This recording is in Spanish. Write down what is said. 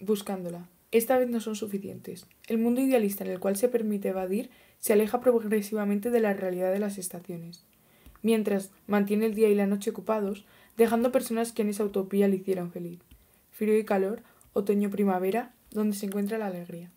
buscándola. Esta vez no son suficientes. El mundo idealista en el cual se permite evadir se aleja progresivamente de la realidad de las estaciones, mientras mantiene el día y la noche ocupados, dejando personas que en esa utopía le hicieran feliz. Frío y calor, otoño-primavera, donde se encuentra la alegría.